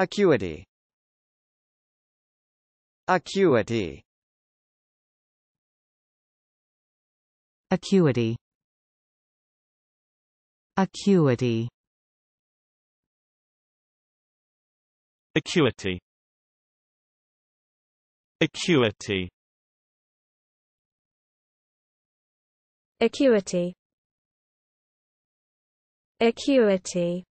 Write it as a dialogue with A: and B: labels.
A: Acuity Acuity Acuity Acuity Acuity Acuity Acuity Acuity